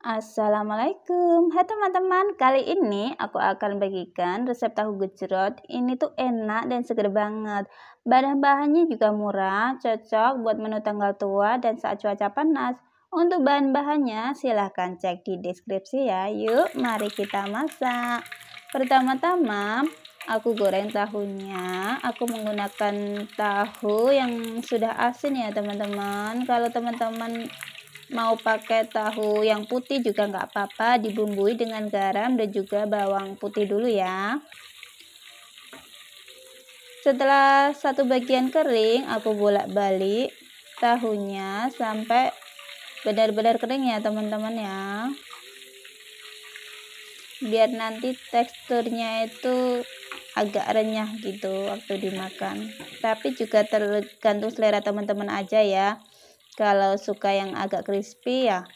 Assalamualaikum Hai teman-teman Kali ini aku akan bagikan resep tahu gejrot Ini tuh enak dan seger banget Bahan-bahannya juga murah Cocok buat menu tanggal tua dan saat cuaca panas Untuk bahan-bahannya silahkan cek di deskripsi ya Yuk mari kita masak Pertama-tama aku goreng tahunya Aku menggunakan tahu yang sudah asin ya teman-teman Kalau teman-teman mau pakai tahu yang putih juga nggak apa-apa dibumbui dengan garam dan juga bawang putih dulu ya setelah satu bagian kering aku bolak-balik tahunya sampai benar-benar kering ya teman-teman ya biar nanti teksturnya itu agak renyah gitu waktu dimakan tapi juga tergantung selera teman-teman aja ya kalau suka yang agak crispy ya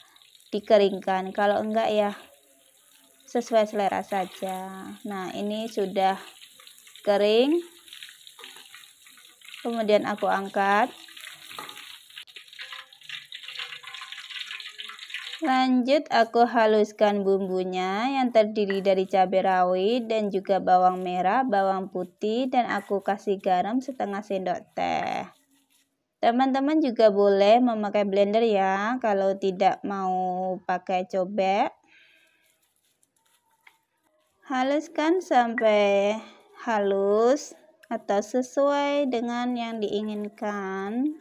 dikeringkan kalau enggak ya sesuai selera saja nah ini sudah kering kemudian aku angkat lanjut aku haluskan bumbunya yang terdiri dari cabai rawit dan juga bawang merah bawang putih dan aku kasih garam setengah sendok teh Teman-teman juga boleh memakai blender ya kalau tidak mau pakai cobek. Haluskan sampai halus atau sesuai dengan yang diinginkan.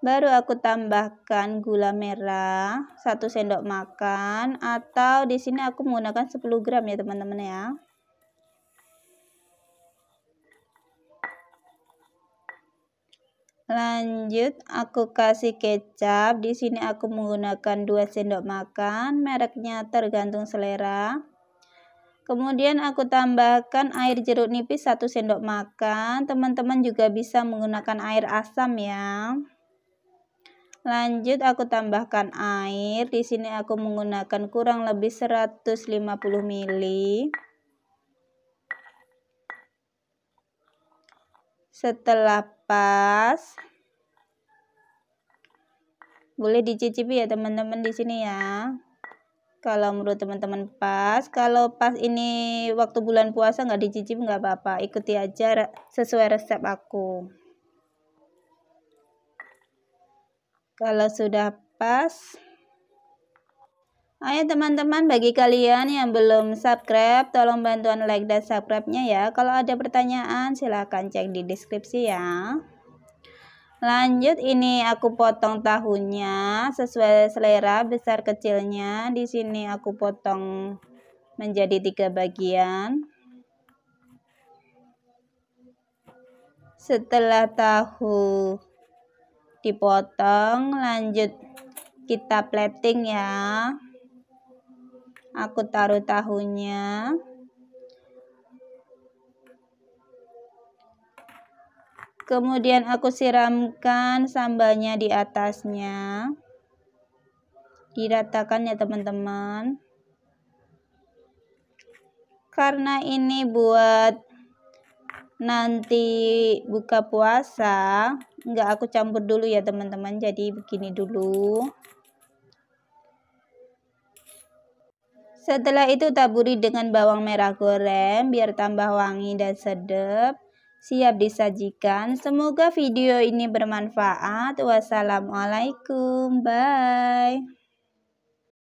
Baru aku tambahkan gula merah 1 sendok makan atau di sini aku menggunakan 10 gram ya teman-teman ya. Lanjut, aku kasih kecap. Di sini aku menggunakan 2 sendok makan. Mereknya tergantung selera. Kemudian aku tambahkan air jeruk nipis 1 sendok makan. Teman-teman juga bisa menggunakan air asam ya. Lanjut aku tambahkan air. Di sini aku menggunakan kurang lebih 150 ml. setelah pas boleh dicicipi ya teman-teman di sini ya kalau menurut teman-teman pas kalau pas ini waktu bulan puasa nggak dicicip nggak apa-apa ikuti aja sesuai resep aku kalau sudah pas Ayo teman-teman bagi kalian yang belum subscribe tolong bantuan like dan subscribe-nya ya. Kalau ada pertanyaan silahkan cek di deskripsi ya. Lanjut ini aku potong tahunya sesuai selera besar kecilnya. Di sini aku potong menjadi tiga bagian. Setelah tahu dipotong lanjut kita plating ya aku taruh tahunya kemudian aku siramkan sambalnya di atasnya diratakan ya teman-teman karena ini buat nanti buka puasa nggak aku campur dulu ya teman-teman jadi begini dulu Setelah itu taburi dengan bawang merah goreng biar tambah wangi dan sedap. Siap disajikan. Semoga video ini bermanfaat. Wassalamualaikum. Bye.